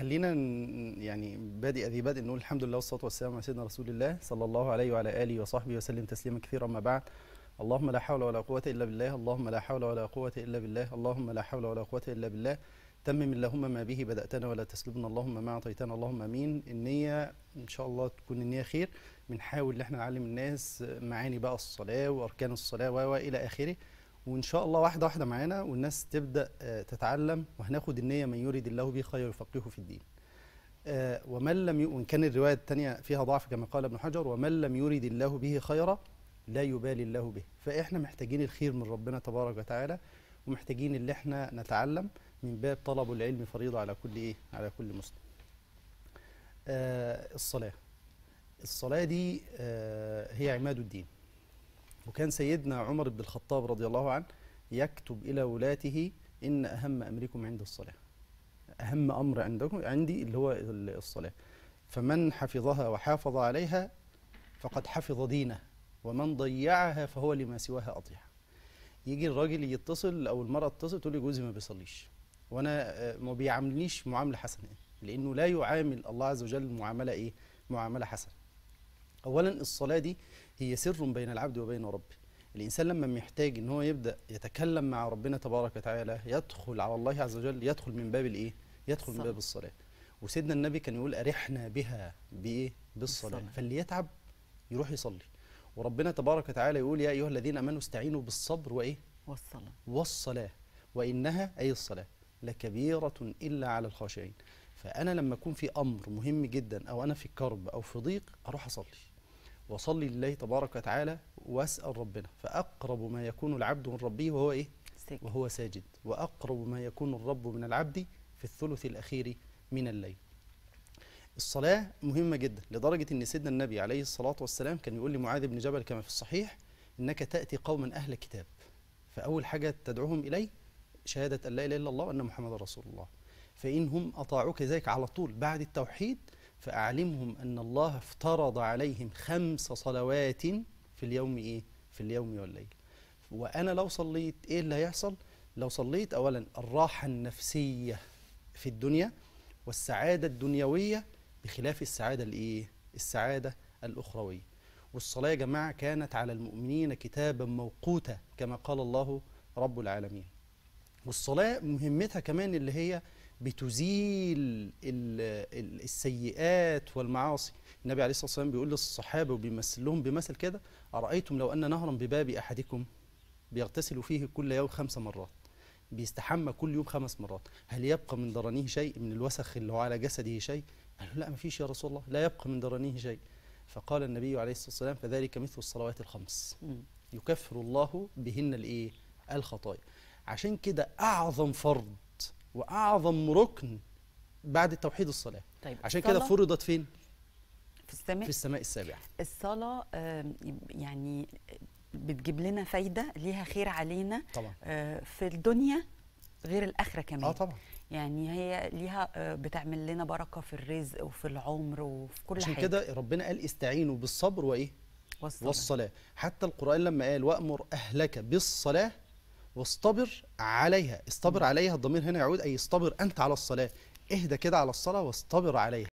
خلينا يعني بادئ ذي بادئ نقول الحمد لله والصلاه والسلام على سيدنا رسول الله صلى الله عليه وعلى اله وصحبه وسلم تسليما كثيرا ما بعد اللهم لا حول ولا قوه الا بالله اللهم لا حول ولا قوه الا بالله اللهم لا حول ولا قوه الا بالله تمم اللهم ما به بداتنا ولا تسلبنا اللهم ما اعطيتنا اللهم امين النيه ان شاء الله تكون النيه خير بنحاول ان احنا نعلم الناس معاني بقى الصلاه واركان الصلاه والى اخره وان شاء الله واحده واحده معانا والناس تبدا آه، تتعلم وهناخد النيه من يريد الله به خير يفقهه في الدين آه، ومن لم وان كان الروايه الثانيه فيها ضعف كما قال ابن حجر ومن لم يريد الله به خيرا لا يبالي الله به فاحنا محتاجين الخير من ربنا تبارك وتعالى ومحتاجين اللي احنا نتعلم من باب طلب العلم فريضه على كل ايه على كل مسلم آه، الصلاه الصلاه دي هي عماد الدين وكان سيدنا عمر بن الخطاب رضي الله عنه يكتب إلى ولاته إن أهم أمركم عند الصلاة أهم أمر عندكم عندي اللي هو الصلاة فمن حفظها وحافظ عليها فقد حفظ دينه ومن ضيعها فهو لما سواها أضيع يجي الراجل يتصل أو المرأة تتصل تقول لي جوزي ما بيصليش وأنا آه، ما بيعاملنيش معاملة حسنة لأنه لا يعامل الله عز وجل معاملة إيه؟ معاملة حسنة اولا الصلاه دي هي سر بين العبد وبين ربه الانسان لما محتاج ان هو يبدا يتكلم مع ربنا تبارك وتعالى يدخل على الله عز وجل يدخل من باب الايه يدخل من باب الصلاه وسيدنا النبي كان يقول أرحنا بها بإيه؟ بالصلاة فاللي يتعب يروح يصلي وربنا تبارك وتعالى يقول يا أيها الذين آمنوا استعينوا بالصبر وإيه؟ والصلاة والصلاة وإنها أي الصلاة لكبيرة إلا على الخاشعين فأنا لما أكون في أمر مهم جدا أو أنا في كرب أو في ضيق أروح أصلي وصلي لله تبارك وتعالى واسال ربنا فاقرب ما يكون العبد من ربه وهو ايه ساجد. وهو ساجد واقرب ما يكون الرب من العبد في الثلث الاخير من الليل الصلاه مهمه جدا لدرجه ان سيدنا النبي عليه الصلاه والسلام كان يقول لمعاذ بن جبل كما في الصحيح انك تاتي قوما اهل كتاب فاول حاجه تدعوهم اليه شهاده ان لا اله الا الله وان محمد رسول الله فان هم اطاعوك ذلك على طول بعد التوحيد فأعلمهم أن الله افترض عليهم خمس صلوات في اليوم إيه؟ في اليوم والليل وأنا لو صليت إيه اللي هيحصل؟ لو صليت أولا الراحة النفسية في الدنيا والسعادة الدنيوية بخلاف السعادة الإيه؟ السعادة الأخروية والصلاة يا جماعة كانت على المؤمنين كتابا موقوتا كما قال الله رب العالمين والصلاة مهمتها كمان اللي هي بتزيل السيئات والمعاصي النبي عليه الصلاة والسلام بيقول للصحابة وبيمثلهم بمثل كده أرأيتم لو أن نهرا بباب أحدكم بيغتسل فيه كل يوم خمس مرات بيستحمى كل يوم خمس مرات هل يبقى من درانيه شيء من الوسخ اللي هو على جسده شيء قال لا ما فيش يا رسول الله لا يبقى من درانيه شيء فقال النبي عليه الصلاة والسلام فذلك مثل الصلوات الخمس يكفر الله بهن الإيه الخطايا عشان كده اعظم فرض واعظم ركن بعد التوحيد الصلاه طيب عشان كده فرضت فين في السماء في السماء السابعه الصلاه يعني بتجيب لنا فايده ليها خير علينا طبعا. آه، في الدنيا غير الاخره كمان اه طبعا يعني هي ليها آه، بتعمل لنا بركه في الرزق وفي العمر وفي كل عشان حاجه عشان كده ربنا قال استعينوا بالصبر وايه والصلاة. والصلاه حتى القران لما قال وامر اهلك بالصلاه واصطبر عليها اصطبر عليها الضمير هنا يعود أي اصطبر أنت على الصلاة اهدى كده على الصلاة واصطبر عليها